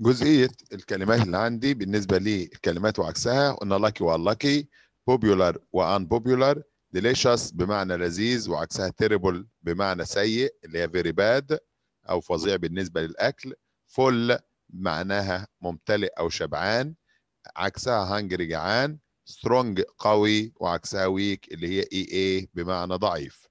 جزئيه الكلمات اللي عندي بالنسبه للكلمات وعكسها قلنا لاكي وانلاكي popular وان unpopular delicious بمعنى لذيذ وعكسها terrible بمعنى سيء اللي هي very bad او فظيع بالنسبه للاكل full معناها ممتلئ او شبعان عكسها hungry جعان strong قوي وعكسها weak اللي هي EA بمعنى ضعيف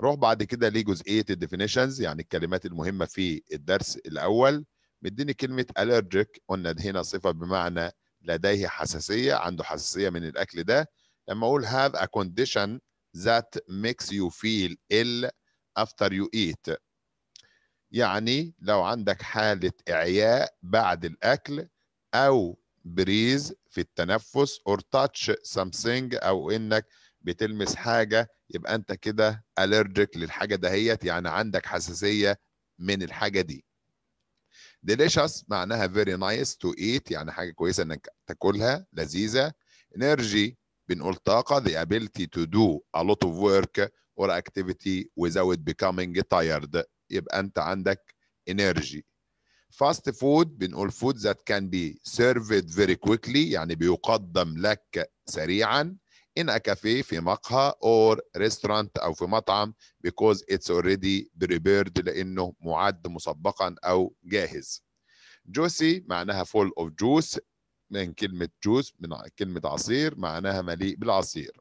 روح بعد كده لجزئيه الديفينيشنز يعني الكلمات المهمه في الدرس الاول مديني كلمه allergic قلنا هنا صفه بمعنى لديه حساسيه عنده حساسيه من الاكل ده لما اقول have a condition that makes you feel ill after you eat يعني لو عندك حالة إعياء بعد الأكل أو بريز في التنفس or touch something أو إنك بتلمس حاجة يبقى أنت كده allergic للحاجة دهيت يعني عندك حساسية من الحاجة دي delicious معناها very nice to eat يعني حاجة كويسة إنك تاكلها لذيذة energy بنقول طاقة the ability to do a lot of work or activity without becoming tired يبقى أنت عندك energy fast food بنقول food that can be served very quickly يعني بيقدم لك سريعا in a cafe في مقهى or restaurant أو في مطعم because it's already prepared لأنه معد مسبقا أو جاهز. Juicy معناها full of juice من كلمة juice من كلمة عصير معناها مليء بالعصير.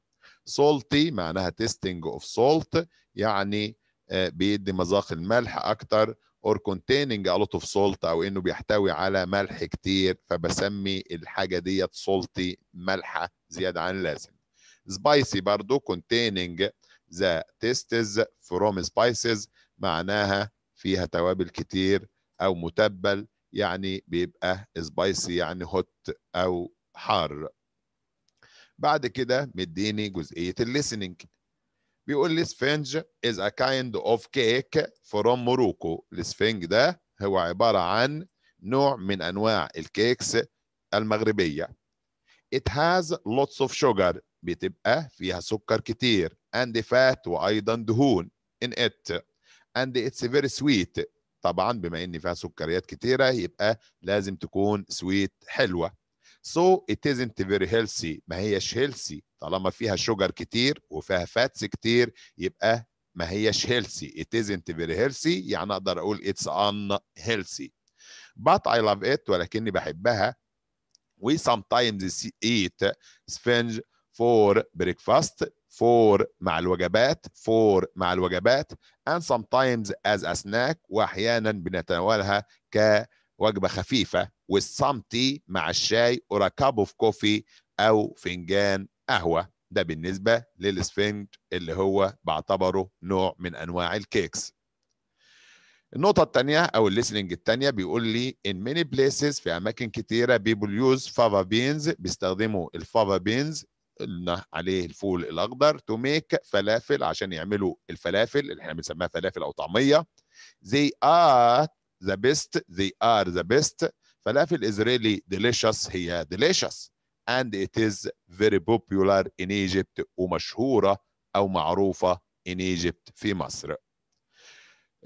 Salty معناها testing of salt يعني آه، بيدي مذاق الملح أكتر or containing a lot of salt أو إنه بيحتوي على ملح كتير فبسمي الحاجة ديت salty ملحة زيادة عن اللازم. سبايسي برضو containing the tastes from spices معناها فيها توابل كتير او متبل يعني بيبقى سبايسي يعني هوت او حار بعد كده مديني جزئيه الليسننج بيقول لي سفنج از ا كايند اوف كيك فروم موروكو السفنج ده هو عباره عن نوع من انواع الكيكس المغربيه it has lots of sugar بتبقى فيها سكر كتير and fat وايضا دهون in it and it's very sweet طبعا بما ان فيها سكريات كتيره يبقى لازم تكون سويت حلوه so it isn't very healthy ما هيش healthy طالما فيها شوجر كتير وفيها فاتس كتير يبقى ما هيش healthy it isn't very healthy يعني اقدر اقول it's unhealthy but I love it ولكني بحبها we sometimes eat sponge for breakfast for مع الوجبات for مع الوجبات and sometimes as a snack واحيانا بنتناولها كوجبه خفيفه with some tea مع الشاي or a cup of coffee او فنجان قهوه ده بالنسبه للسفنج اللي هو بعتبره نوع من انواع الكيكس النقطة الثانية أو الليسننج الثانية بيقول لي in many places في أماكن كتيرة people use fava beans بيستخدموا الفافا beans قلنا عليه الفول الاخضر تو ميك فلافل عشان يعملوا الفلافل اللي احنا بنسميها فلافل او طعميه they are the best they are the best فلافل is really delicious هي ديليشس and it is very popular in Egypt ومشهورة أو معروفة in Egypt في مصر.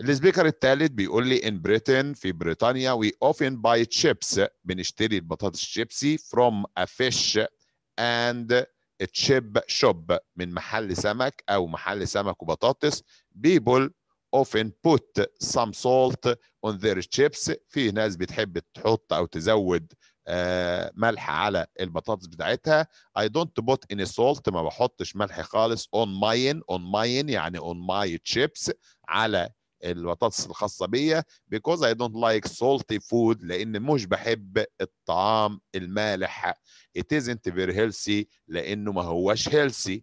السبيكر الثالث بيقول لي in Britain في بريطانيا we often buy chips بنشتري البطاطس شيبسي from a fish and تشيب شوب من محل سمك أو محل سمك وبطاطس people often put some salt on their chips في ناس بتحب تحط أو تزود آه، ملح على البطاطس بتاعتها I don't put any salt ما بحطش ملح خالص on mine on mine يعني on my chips على البطاطس الخاصه بيا because I don't like salty food لان مش بحب الطعام المالح it isn't very healthy لانه ما هوش healthy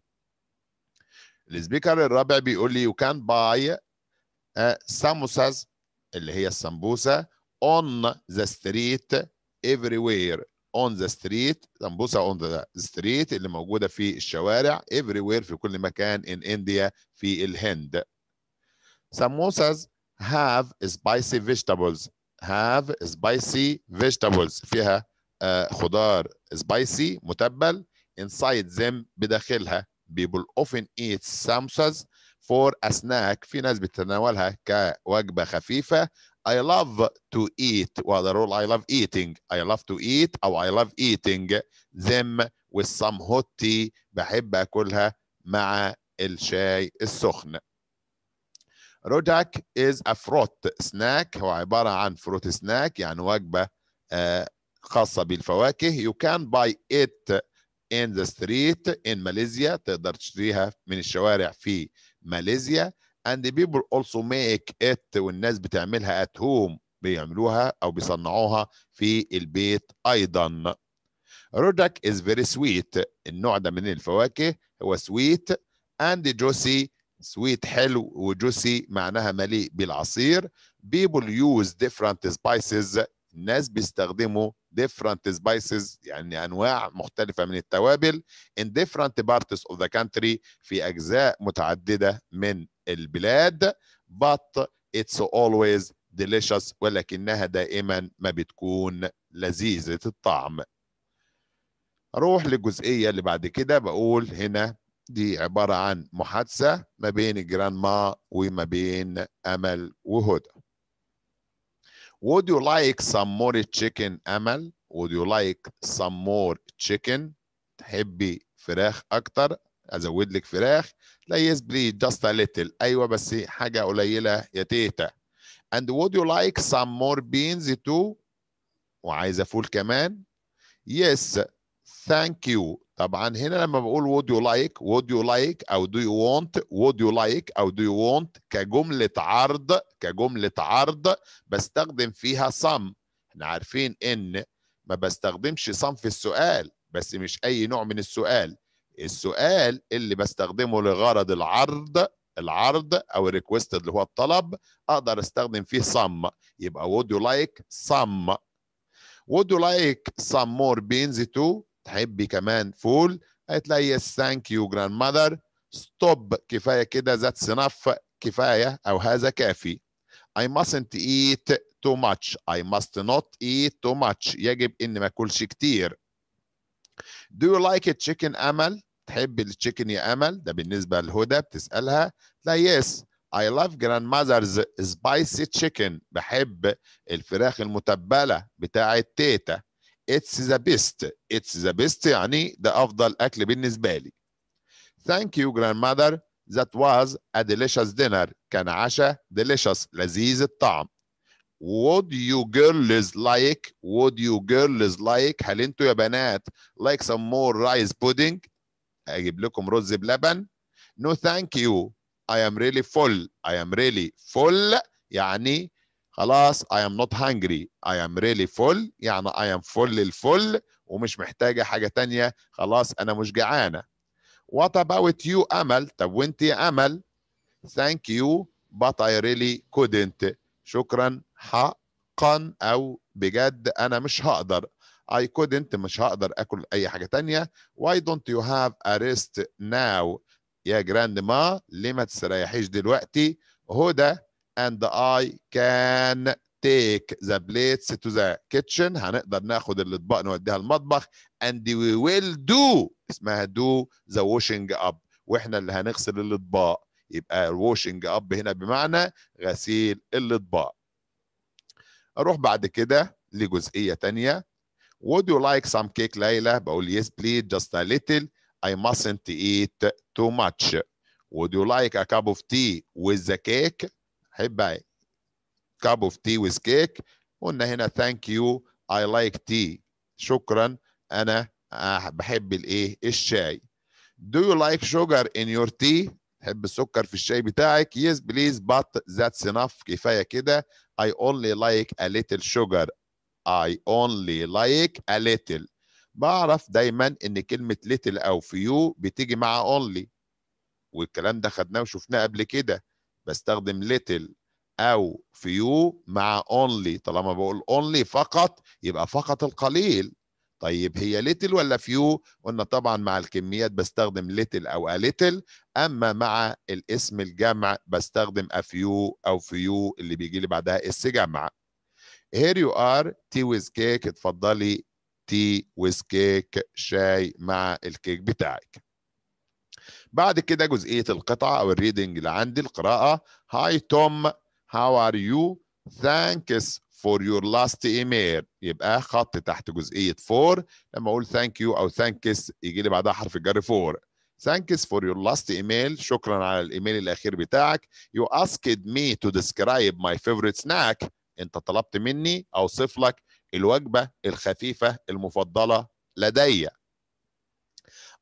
السبيكر الرابع بيقول لي you can buy samosas اللي هي السمبوسه on the street everywhere on the street سمبوسه on the street اللي موجوده في الشوارع everywhere في كل مكان in India في الهند samosas have spicy vegetables have spicy vegetables فيها uh, خضار spicy متبل inside them بداخلها people often eat samosas for a snack في ناس بتتناولها كوجبة خفيفة I love to eat well the rule I love eating I love to eat أو I love eating them with some hot tea بحب أكلها مع الشاي السخن روداك از ا فروت سناك هو عبارة عن فروت سناك يعني وجبة آه، خاصة بالفواكه you can buy it in the street in ماليزيا تقدر تشتريها من الشوارع في ماليزيا and بيبل people also make it والناس بتعملها at home بيعملوها أو بيصنعوها في البيت أيضا رودك از فيري سويت النوع ده من الفواكه هو سويت and juicy سويت حلو وجوسي معناها مليء بالعصير people use different spices الناس بيستخدموا different spices يعني انواع مختلفه من التوابل in different parts of the country في اجزاء متعدده من البلاد but it's always delicious ولكنها دائما ما بتكون لذيذه الطعم اروح للجزئيه اللي بعد كده بقول هنا دي عبارة عن محادثة ما بين الجراند ما وما بين أمل وهدى Would you like some more chicken أمل؟ Would you like some more chicken? تحبي فراخ أكتر؟ أزود لك فراخ؟ لا yes just a little أيوة بس حاجة قليلة يا تيتا And would you like some more beans too? وعايزة فول كمان؟ Yes thank you طبعا هنا لما بقول would you like would you like او do you want would you like او do you want كجملة عرض كجملة عرض بستخدم فيها some احنا عارفين ان ما بستخدمش some في السؤال بس مش اي نوع من السؤال السؤال اللي بستخدمه لغرض العرض العرض او request اللي هو الطلب اقدر استخدم فيه some يبقى would you like some would you like some more beans too تحبي كمان فول قالت لها يس ثانك يو جراند ماذر ستوب كفايه كده ذات سناف كفايه او هذا كافي I mustn't eat too much I must not eat too much يجب ان ما اكلش كتير Do you like it, chicken امل تحب التشيكن يا امل ده بالنسبه لهدى بتسالها لا يس I love grandmother's spicy chicken بحب الفراخ المتبلة بتاعة تيتا It's the best. It's the best يعني ده افضل اكل بالنسبه لي Thank you grandmother that was a delicious dinner كان عشاء delicious لذيذ الطعم would you girls like would you girls like هل انتوا يا بنات like some more rice pudding اجيب لكم رز بلبن no thank you I am really full I am really full يعني خلاص I am not hungry I am really full يعني I am full الفل ومش محتاجة حاجة تانية خلاص أنا مش جعانة What about you أمل طب وانت يا أمل Thank you but I really couldn't شكرا حقا أو بجد أنا مش هقدر I couldn't مش هقدر أكل أي حاجة تانية Why don't you have a rest now يا جراند ما ليه ما تستريحيش دلوقتي هدى and I can take the plates to the kitchen هنقدر ناخد الاطباق نوديها المطبخ and we will do اسمها do the washing up واحنا اللي هنغسل الاطباق يبقى washing up هنا بمعنى غسيل الاطباق اروح بعد كده لجزئيه تانية would you like some cake ليلى بقول yes please just a little I mustn't eat too much would you like a cup of tea with the cake هيبقى كاب اوف تي ويز كيك قلنا هنا ثانك يو اي لايك تي شكرا انا آه، بحب الايه الشاي Do you like sugar in your tea? تحب السكر في الشاي بتاعك؟ Yes please but that's enough كفاية كده I only like a little sugar I only like a little بعرف دايما ان كلمة little او فيو بتيجي مع only والكلام ده خدناه وشفناه قبل كده بستخدم little او few مع only طالما بقول only فقط يبقى فقط القليل طيب هي little ولا few قلنا طبعا مع الكميات بستخدم little او a little اما مع الاسم الجمع بستخدم a few او few اللي بيجي لي بعدها اس جمع here you are tea with cake اتفضلي تي ويز كيك شاي مع الكيك بتاعك بعد كده جزئيه القطعه او الريدنج اللي عندي القراءه هاي توم هاو ار يو ثانكس فور يور لاست ايميل يبقى خط تحت جزئيه فور لما اقول ثانك يو او ثانكس يجي لي بعدها حرف الجر فور ثانكس فور يور لاست ايميل شكرا على الايميل الاخير بتاعك يو اسكد مي تو ديسكرايب ماي فيفورت سناك انت طلبت مني اوصف لك الوجبه الخفيفه المفضله لدي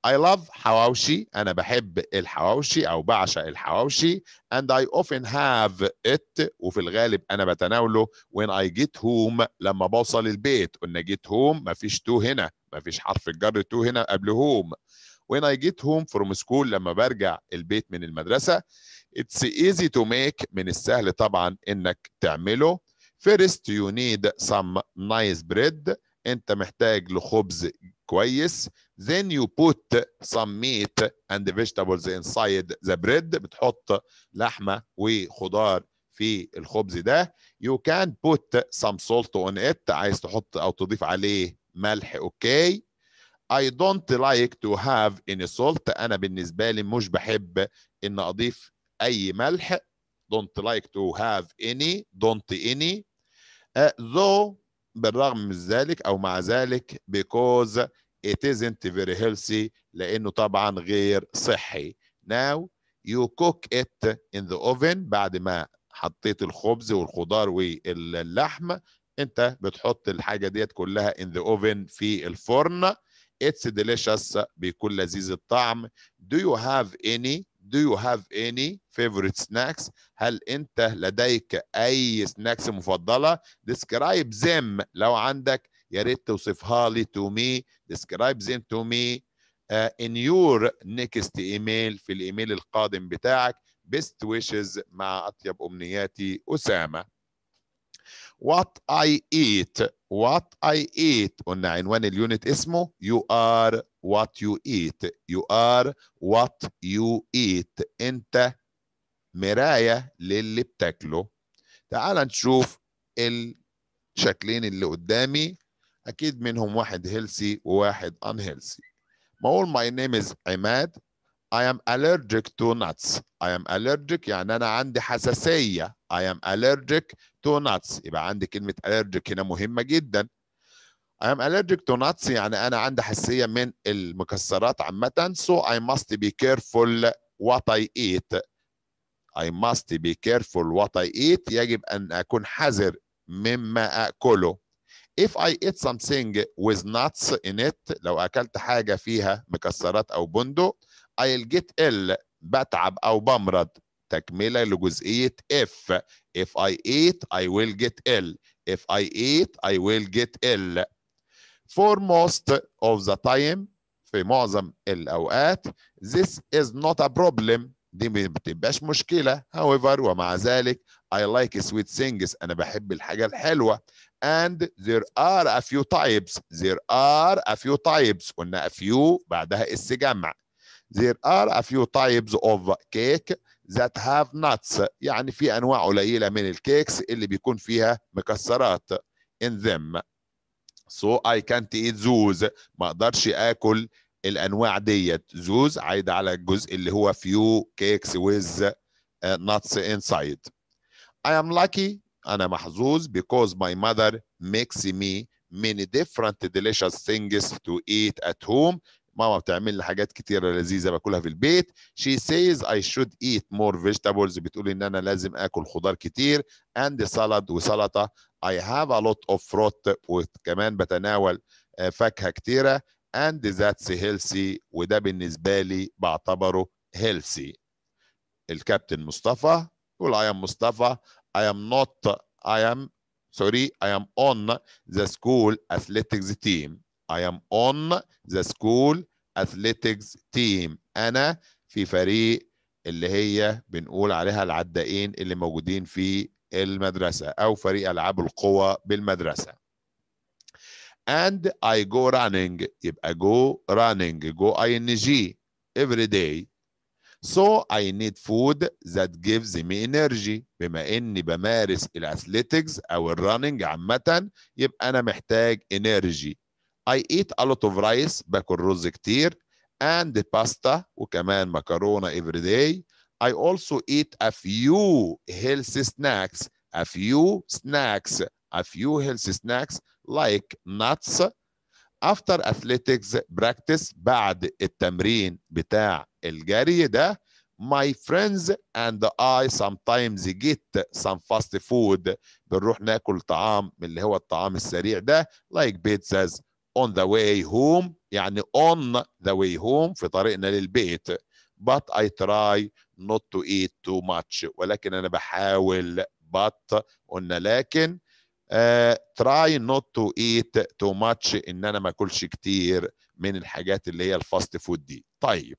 I love حواوشي أنا بحب الحواوشي أو بعشق الحواوشي and I often have it وفي الغالب أنا بتناوله when I get home لما بوصل البيت قلنا get home مفيش تو هنا مفيش حرف الجر تو هنا قبل home when I get home from school لما برجع البيت من المدرسة it's easy to make من السهل طبعا إنك تعمله first you need some nice bread أنت محتاج لخبز كويس then you put some meat and vegetables inside the bread بتحط لحمة وخضار في الخبز ده you can put some salt on it عايز تحط أو تضيف عليه ملح أوكي I don't like to have any salt أنا بالنسبة لي مش بحب إن أضيف أي ملح don't like to have any don't any uh, though بالرغم من ذلك او مع ذلك because it isn't very healthy لانه طبعا غير صحي now you cook it in the oven بعد ما حطيت الخبز والخضار واللحم انت بتحط الحاجه ديت كلها in the oven في الفرن it's delicious بيكون لذيذ الطعم do you have any Do you have any favorite snacks؟ هل أنت لديك أي سناكس مفضلة؟ Describe them لو عندك يا ريت توصفها لي to me Describe them to me uh, in your next email في الإيميل القادم بتاعك Best wishes مع أطيب أمنياتي أسامة What I eat What I eat قلنا عنوان اليونت اسمه You are what you eat you are what you eat انت مراية للي بتاكله تعال نشوف الشكلين اللي قدامي اكيد منهم واحد هيلسي وواحد unhealthy بقول my name is عماد I am allergic to nuts I am allergic يعني أنا عندي حساسية I am allergic to nuts يبقى عندي كلمة allergic هنا مهمة جدا I'm allergic to nuts يعني أنا عندي حساسية من المكسرات عامة so I must be careful what I eat I must be careful what I eat يجب أن أكون حذر مما أكله If I eat something with nuts in it لو أكلت حاجة فيها مكسرات أو بندق I'll get ill بتعب أو بمرض تكملة لجزئية if If I eat I will get ill If I eat I will get ill For most of the time في معظم الأوقات this is not a problem دي ما بتبقاش مشكلة however ومع ذلك I like sweet things أنا بحب الحاجة الحلوة and there are a few types there are a few types قلنا a few بعدها اس جمع there are a few types of cake that have nuts يعني في أنواع قليلة من الكيكس اللي بيكون فيها مكسرات in them So I can't eat زوز ما اقدرش اكل الانواع ديت زوز عايد على الجزء اللي هو few cakes with nuts inside I am lucky انا محظوظ because my mother makes me many different delicious things to eat at home ماما بتعمل لي حاجات كتيرة لذيذة باكلها في البيت she says I should eat more vegetables بتقول إن أنا لازم آكل خضار كتير and salad وسلطة I have a lot of fruit وكمان بتناول آه، فاكهة كتيرة and that's healthy وده بالنسبة لي بعتبره healthy الكابتن مصطفى يقول I am مصطفى I am not I am sorry I am on the school athletics team I am on the school athletics team أنا في فريق اللي هي بنقول عليها العدائين اللي موجودين في المدرسة أو فريق ألعاب القوى بالمدرسة and I go running يبقى go running go ing every day so I need food that gives me energy بما إني بمارس الأثليتكس أو الرننج عامة يبقى أنا محتاج energy I eat a lot of rice باكل رز كتير and pasta وكمان مكرونة every day I also eat a few healthy snacks a few snacks a few healthy snacks like nuts after athletics practice بعد التمرين بتاع الجري ده my friends and I sometimes get some fast food بنروح ناكل طعام من اللي هو الطعام السريع ده like pizzas on the way home يعني on the way home في طريقنا للبيت but I try not to eat too much ولكن أنا بحاول but قلنا لكن uh, try not to eat too much إن أنا ما أكلش كتير من الحاجات اللي هي الفاست فود دي طيب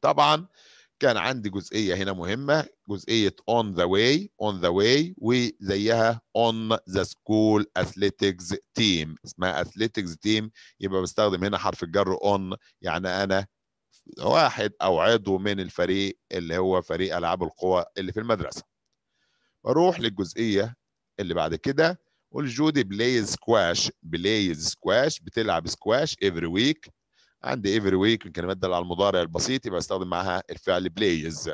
طبعا كان عندي جزئيه هنا مهمه جزئيه on the way on the way وزيها on the school athletics team اسمها athletics team يبقى بستخدم هنا حرف الجر on يعني انا واحد او عضو من الفريق اللي هو فريق العاب القوى اللي في المدرسه بروح للجزئيه اللي بعد كده والجودي بلايز سكواش بلايز سكواش بتلعب سكواش every week عندي ايفري ويك الكلمات دي على المضارع البسيط يبقى استخدم معاها الفعل بلايز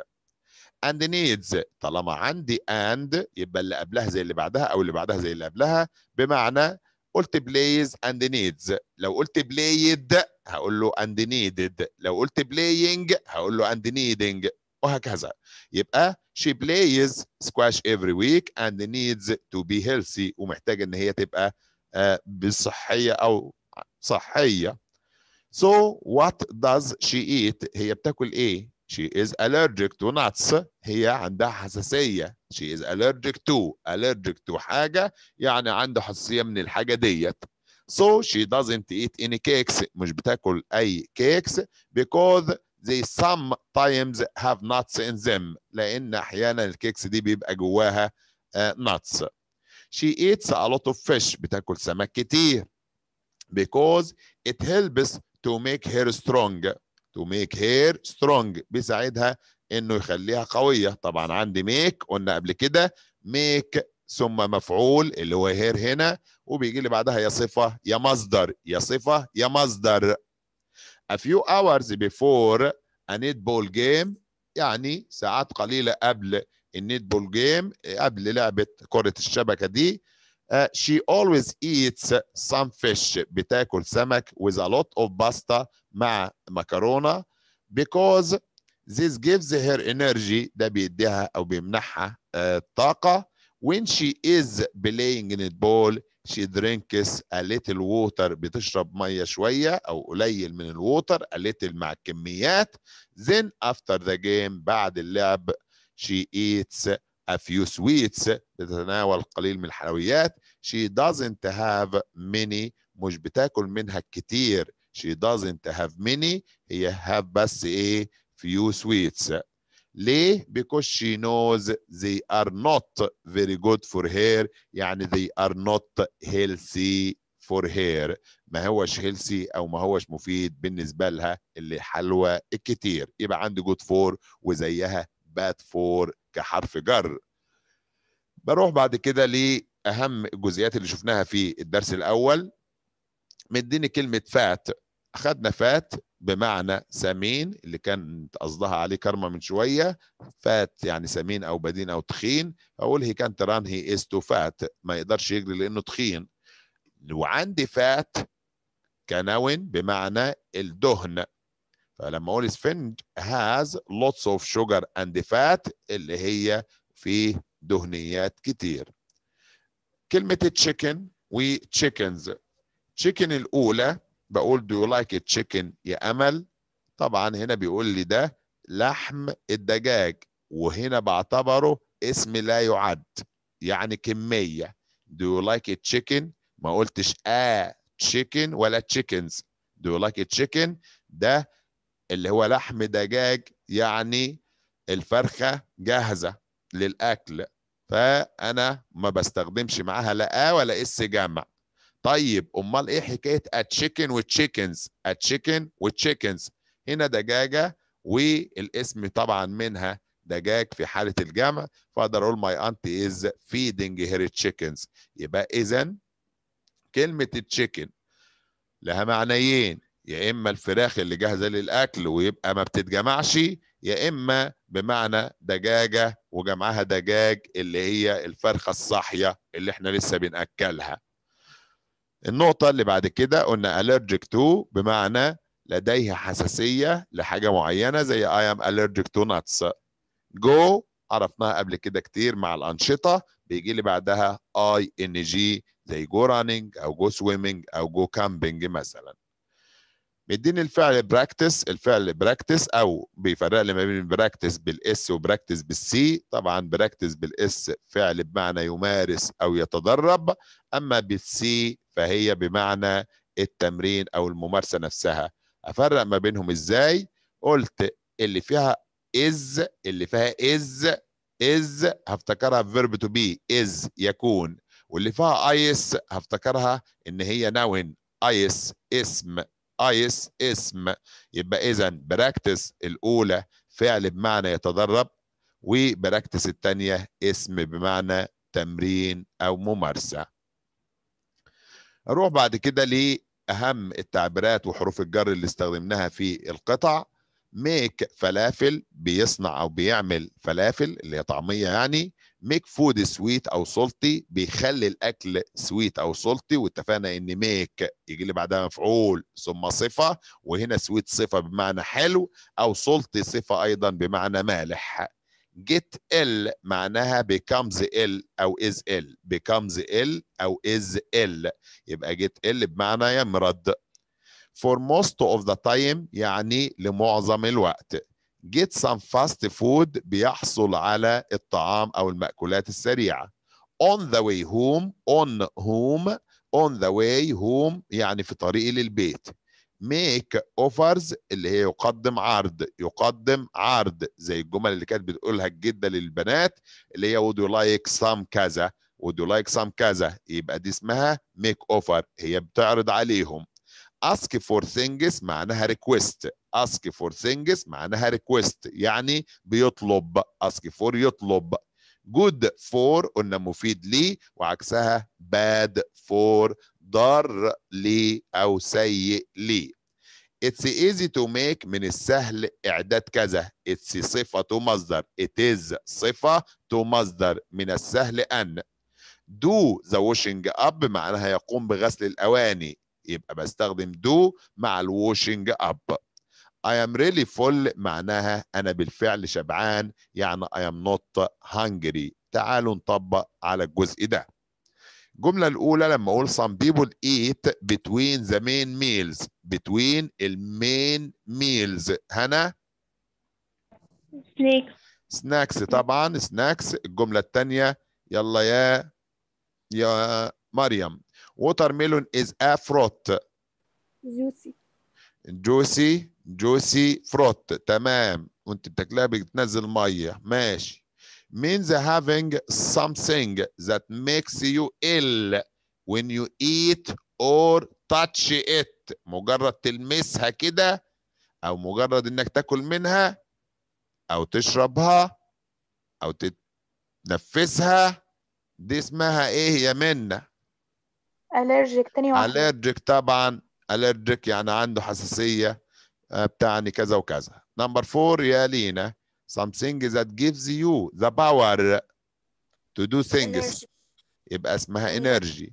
and needs طالما عندي and يبقى اللي قبلها زي اللي بعدها او اللي بعدها زي اللي قبلها بمعنى قلت بلايز and needs لو قلت بلايد هقول له and needed لو قلت playing هقول له and needing وهكذا يبقى she plays squash every week and needs to be healthy ومحتاجه ان هي تبقى آه، بالصحيه او صحيه So what does she eat? هي بتاكل ايه؟ She is allergic to nuts. هي عندها حساسية. She is allergic to. Allergic to حاجة يعني عندها حساسية من الحاجة ديت. So she doesn't eat any cakes. مش بتاكل أي cakes because they sometimes have nuts in them. لأن أحيانا الكيكس دي بيبقى جواها nuts. She eats a lot of fish. بتاكل سمك كتير. because it helps to make her strong to make her strong بيساعدها انه يخليها قويه طبعا عندي make قلنا قبل كده make ثم مفعول اللي هو هير هنا وبيجي لي بعدها يا صفه يا مصدر يا صفه يا مصدر a few hours before a netball game يعني ساعات قليله قبل النيتبول جيم قبل لعبه كره الشبكه دي Uh, she always eats some fish بتاكل سمك with a lot of pasta مع مكرونه because this gives her energy ده بيديها او بيمنحها الطاقه uh, when she is playing in the ball she drinks a little water بتشرب ميه شويه او قليل من الووتر a little مع الكميات then after the game بعد اللعب she eats a few sweets تتناول قليل من الحلويات she doesn't have many مش بتاكل منها كتير she doesn't have many هي have بس ايه few sweets ليه because she knows they are not very good for her يعني they are not healthy for her ما هوش healthy او ما هوش مفيد بالنسبه لها اللي حلوى الكتير يبقى عندي good for وزيها bad for كحرف جر بروح بعد كده لأهم الجزئيات اللي شفناها في الدرس الأول مديني كلمة فات أخدنا فات بمعنى سمين اللي كانت قصدها عليه كرمة من شوية فات يعني سمين أو بدين أو تخين أقول هي كان تران هي استو فات ما يقدرش يجري لأنه تخين وعندي فات كنون بمعنى الدهن فلما اقول سفنج هاز لوتس اوف شوجر اند فات اللي هي في دهنيات كتير كلمة تشيكن تشيكنز تشيكن الأولى بقول دو يو لايك تشيكن يا أمل طبعا هنا بيقول لي ده لحم الدجاج وهنا بعتبره اسم لا يعد يعني كمية دو يو لايك تشيكن ما قلتش آه تشيكن chicken ولا تشيكنز دو يو لايك تشيكن ده اللي هو لحم دجاج يعني الفرخة جاهزة للأكل فأنا ما بستخدمش معاها لا آ ولا اس جمع طيب امال ايه حكايه اتشيكن وتشيكنز اتشيكن وتشيكنز هنا دجاجه والاسم طبعا منها دجاج في حاله الجمع فاقدر اقول ماي أنتي از فيدنج هير تشيكنز يبقى اذا كلمه التشيكن لها معنيين يا اما الفراخ اللي جاهزه للاكل ويبقى ما بتتجمعش يا اما بمعنى دجاجه وجمعها دجاج اللي هي الفرخه الصاحيه اللي احنا لسه بناكلها النقطه اللي بعد كده قلنا allergic to بمعنى لديه حساسيه لحاجه معينه زي I am allergic to nuts go عرفناها قبل كده كتير مع الانشطه بيجي لي بعدها اي ان جي زي جو رانينج او جو swimming او جو كامبينج مثلا مديني الفعل براكتس الفعل براكتس او بيفرق لي ما بين براكتس بالاس وبراكتس بالسي طبعا براكتس بالاس فعل بمعنى يمارس او يتدرب اما بالسي فهي بمعنى التمرين او الممارسه نفسها افرق ما بينهم ازاي قلت اللي فيها از اللي فيها از از هفتكرها في فيرب تو بي از يكون واللي فيها ايس هفتكرها ان هي نون ايس اسم ايس اسم يبقى اذا براكتس الاولى فعل بمعنى يتدرب وبراكتس الثانيه اسم بمعنى تمرين او ممارسه اروح بعد كده لاهم التعبيرات وحروف الجر اللي استخدمناها في القطع ميك فلافل بيصنع او بيعمل فلافل اللي هي طعميه يعني ميك فود سويت او سولتي بيخلي الاكل سويت او سولتي واتفقنا ان ميك يجي لي بعدها مفعول ثم صفه وهنا سويت صفه بمعنى حلو او سولتي صفه ايضا بمعنى مالح جيت ال معناها becomes ال او is ال becomes ال او is ال يبقى جيت ال بمعنى يمرض for most of the time يعني لمعظم الوقت get some fast food بيحصل على الطعام أو المأكولات السريعة on the way home on home on the way home يعني في طريقي للبيت make offers اللي هي يقدم عرض يقدم عرض زي الجمل اللي كانت بتقولها الجدة للبنات اللي هي would you like some كذا would you like some كذا يبقى دي اسمها make offer هي بتعرض عليهم ask for things معناها request ask for things معناها request يعني بيطلب ask for يطلب good for قلنا مفيد لي وعكسها bad for ضار لي أو سيء لي It's easy to make من السهل إعداد كذا It's صفة مصدر It is صفة مصدر من السهل أن do the washing up معناها يقوم بغسل الأواني يبقى بستخدم do مع الواشنج اب I am really full معناها أنا بالفعل شبعان يعني I am not hungry تعالوا نطبق على الجزء ده الجملة الأولى لما أقول some people eat between the main meals between the main meals هنا snacks snacks طبعا snacks الجملة الثانية يلا يا يا مريم watermelon is a fruit juicy جوسي جوسي فروت تمام وانت بتاكلها بتنزل ميه ماشي means having something that makes you ill when you eat or touch it مجرد تلمسها كده او مجرد انك تاكل منها او تشربها او تتنفسها دي اسمها ايه يا منى allergic تاني واحده allergic طبعا allergic يعني عنده حساسيه بتعني كذا وكذا نمبر four يا لينا something that gives you the power to do things يبقى اسمها energy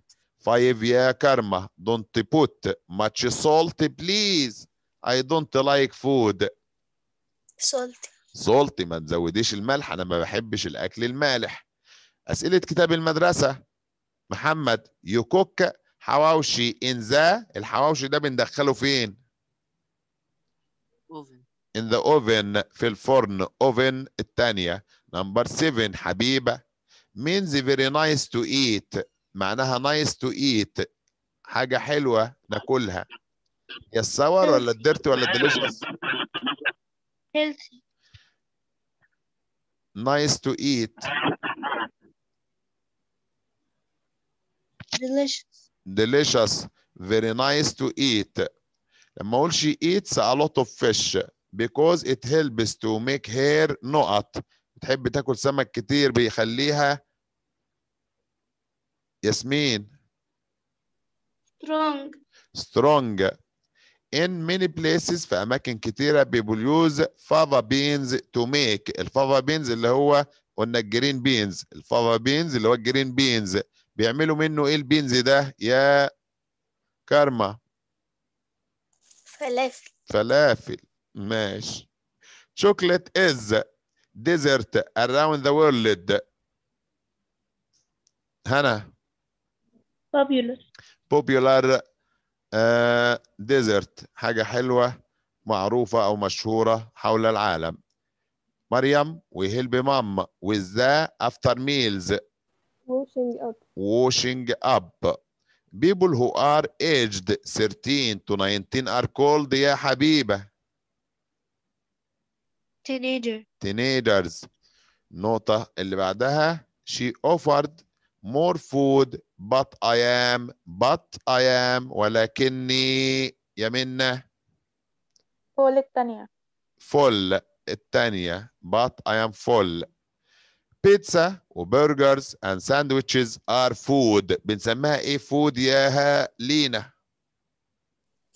five يا كارما don't put much salt please I don't like food salt salt ما تزوديش الملح أنا ما بحبش الأكل المالح أسئلة كتاب المدرسة محمد you cook حواوشي the الحواوشي ده بندخله فين؟ اوفن in the oven في الفرن oven الثانية نمبر 7 حبيبة means very nice to eat معناها nice to eat حاجة حلوة ناكلها يا الصور ولا الدرت ولا الديليشس healthy nice to eat delicious delicious very nice to eat لما اقول she eats a lot of fish because it helps to make her نقط بتحب تاكل سمك كتير بيخليها ياسمين strong strong in many places في أماكن كتيرة people use fava beans to make الفافا beans اللي هو قلنا الجرين beans الفافا beans اللي هو الجرين beans بيعملوا منه ايه البينز ده يا كارما فلافل فلافل ماشي شوكليت از ديزرت around the world هنا popular popular آه، uh, حاجة حلوة معروفة أو مشهورة حول العالم مريم we help وذا افتر ميلز after meals Washing up. Washing up. People who are aged 13 to 19 are called يا حبيبة. Teenager. Teenagers. Nota اللي بعدها she offered more food but I am but I am ولكني يا منة فول full الثانية but I am full بيتزا وبرجرز اند ساندويتشز ار فود بنسميها ايه فود ياها لينا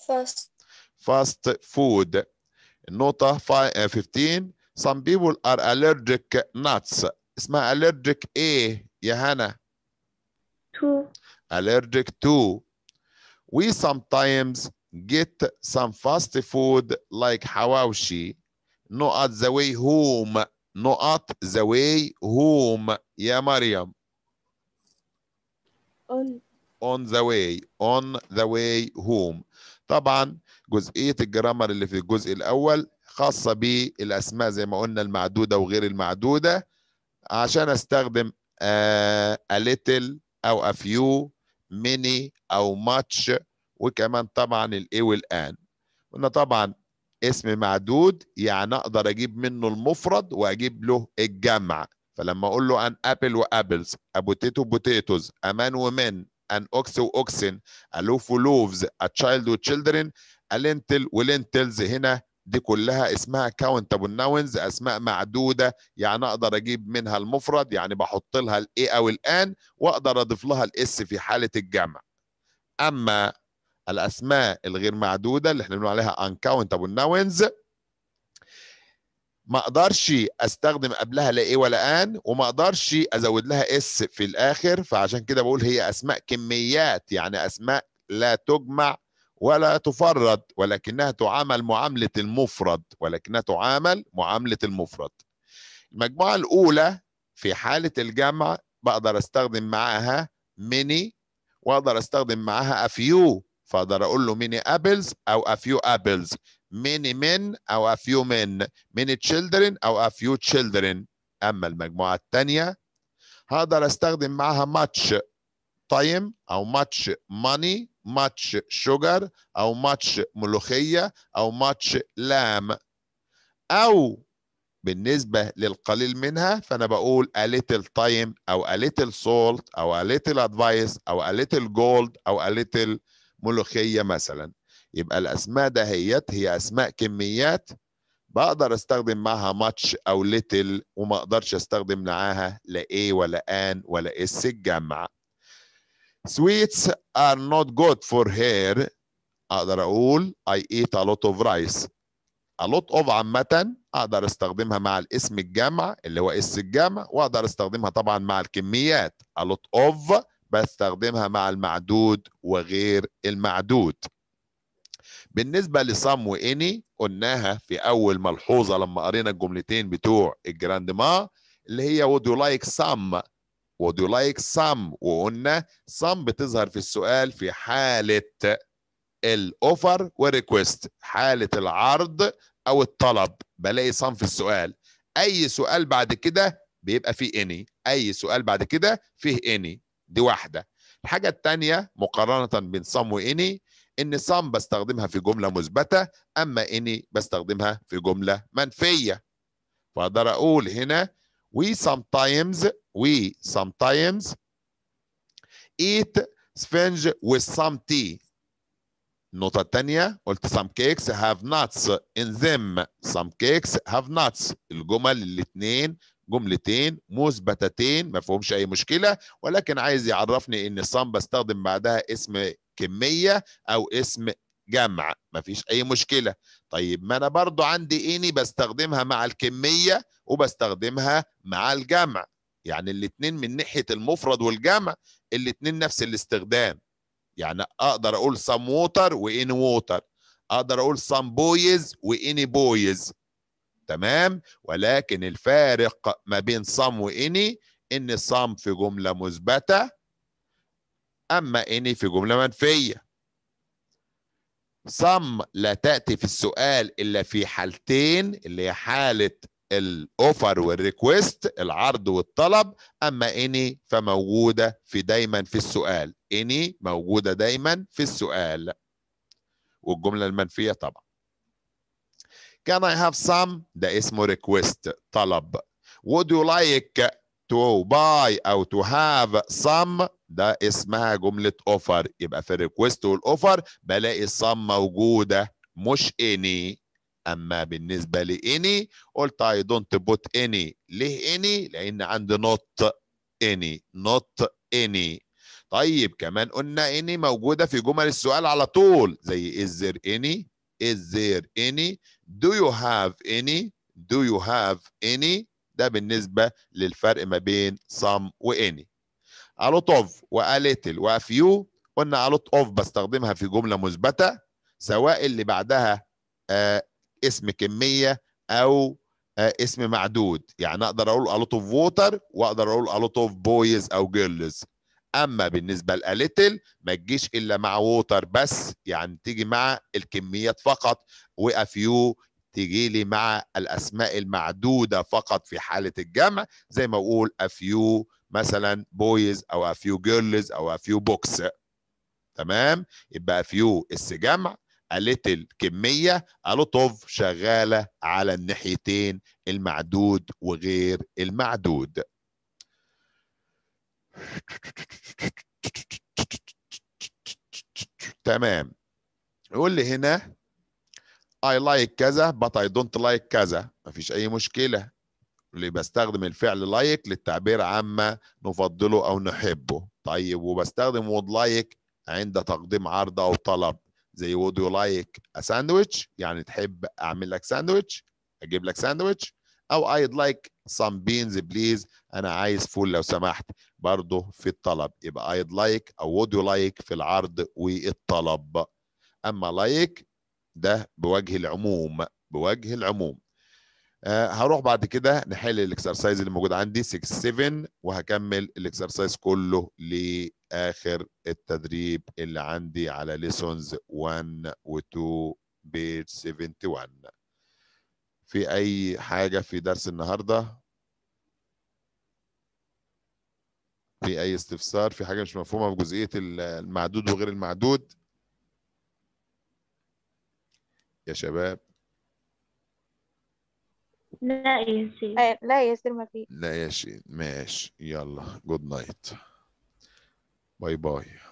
فاست فاست فود النقطة 15 some people are allergic nuts اسمها allergic ايه يا هنا to allergic to we sometimes get some fast food like حواوشي not at the way home نقط the way home يا مريم on on the way on the way home طبعا جزئية الجرامر اللي في الجزء الأول خاصة بالأسماء زي ما قلنا المعدودة وغير المعدودة عشان استخدم uh, a little أو a few many أو much وكمان طبعا الإيه والآن قلنا طبعا اسم معدود يعني اقدر اجيب منه المفرد واجيب له الجمع فلما اقول له ان ابل وابلز ابوتيتو بوتيتوز امان ومن ان اوكس واوكسن الوف ولوفز اتشايلد وتشيلدرن الانتل ولينتلز هنا دي كلها اسمها كاونتابل ناونز اسماء معدوده يعني اقدر اجيب منها المفرد يعني بحط لها الاي او الان واقدر اضيف لها الاس في حاله الجمع اما الاسماء الغير معدوده اللي احنا بنقول عليها uncountable nouns ما اقدرش استخدم قبلها لا ايه ولا ان وما اقدرش ازود لها اس في الاخر فعشان كده بقول هي اسماء كميات يعني اسماء لا تجمع ولا تفرد ولكنها تعامل معامله المفرد ولكنها تعامل معامله المفرد المجموعه الاولى في حاله الجمع بقدر استخدم معاها many واقدر استخدم معاها a few فاقدر اقول له ميني ابلز او افيو ابلز ميني من او افيو من ميني تشيلدرن او افيو تشيلدرن اما المجموعه الثانيه هقدر استخدم معاها ماتش تايم طيب او ماتش ماني ماتش شوجر او ماتش ملوخيه او ماتش لام او بالنسبه للقليل منها فانا بقول a little time طيب او a little salt او a little advice او a little gold او a little ملوخيه مثلا يبقى الاسماء دهيت هي اسماء كميات بقدر استخدم معها ماتش او ليتل وما اقدرش استخدم معاها لا ايه ولا ان ولا اس الجمع sweets are not good for hair اقدر اقول I eat a lot of rice a lot of عامة اقدر استخدمها مع الاسم الجمع اللي هو اس الجمع واقدر استخدمها طبعا مع الكميات a lot of بستخدمها مع المعدود وغير المعدود بالنسبة لصم وإني قلناها في أول ملحوظة لما قرينا الجملتين بتوع الجراند ما اللي هي would you like some would you like some وقلنا some بتظهر في السؤال في حالة الأوفر والريكوست حالة العرض أو الطلب بلاقي صم في السؤال أي سؤال بعد كده بيبقى فيه إني أي سؤال بعد كده فيه إني دي واحده الحاجه الثانيه مقارنه بين صم واني ان صم بستخدمها في جمله مثبته اما اني بستخدمها في جمله منفيه فاقدر اقول هنا we sometimes we sometimes eat sponge with some tea النقطة الثانية قلت some cakes have nuts in them some cakes have nuts الجمل الاثنين جملتين مثبتتين ما فيهمش اي مشكله ولكن عايز يعرفني ان الصم بستخدم بعدها اسم كميه او اسم جمع ما فيش اي مشكله طيب ما انا برضو عندي اني بستخدمها مع الكميه وبستخدمها مع الجمع يعني الاتنين من ناحيه المفرد والجمع الاتنين نفس الاستخدام يعني اقدر اقول سم ووتر واني ووتر اقدر اقول سم بويز واني بويز تمام ولكن الفارق ما بين صم واني ان صم في جمله مثبته اما اني في جمله منفيه صم لا تاتي في السؤال الا في حالتين اللي هي حاله الاوفر والريكوست العرض والطلب اما اني فموجوده في دايما في السؤال اني موجوده دايما في السؤال والجمله المنفيه طبعا Can I have some ده اسمه request طلب Would you like to buy أو to have some ده اسمها جملة offer يبقى في الريكوست والأوفر بلاقي some موجودة مش any أما بالنسبة ل any قلت I don't put any ليه any؟ لأن عندي not any not any طيب كمان قلنا any موجودة في جمل السؤال على طول زي is there any is there any Do you have any Do you have any ده بالنسبة للفرق ما بين some و any a lot of و a little و a few قلنا a lot of بستخدمها في جملة مثبتة سواء اللي بعدها آه اسم كمية أو آه اسم معدود يعني أقدر أقول a lot of water وأقدر أقول a lot of boys أو girls أما بالنسبة لأليتل ما تجيش إلا مع ووتر بس يعني تيجي مع الكميات فقط وقف يو تيجي لي مع الاسماء المعدوده فقط في حاله الجمع زي ما اقول افيو مثلا بويز او افيو جيرلز او افيو بوكس تمام يبقى افيو اس جمع قلت كميه الوتوف شغاله على الناحيتين المعدود وغير المعدود تمام يقول لي هنا I like كذا but I don't like كذا ما فيش أي مشكلة اللي بستخدم الفعل لايك like للتعبير عما نفضله أو نحبه طيب وبستخدم would like عند تقديم عرض أو طلب زي would you like a sandwich يعني تحب أعمل لك ساندويتش أجيب لك ساندويتش أو I'd like some beans please أنا عايز فول لو سمحت برضه في الطلب يبقى I'd like أو would you like في العرض والطلب أما like ده بوجه العموم بوجه العموم آه هروح بعد كده نحل الاكسرسايز اللي موجود عندي 6 7 وهكمل الاكسرسايز كله لاخر التدريب اللي عندي على ليسونز 1 و2 بيج 71 في اي حاجه في درس النهارده في اي استفسار في حاجه مش مفهومه في جزئيه المعدود وغير المعدود يا شباب لا يسير آه، لا يسير ما في لا يسير ماشي يلا جود نايت باي باي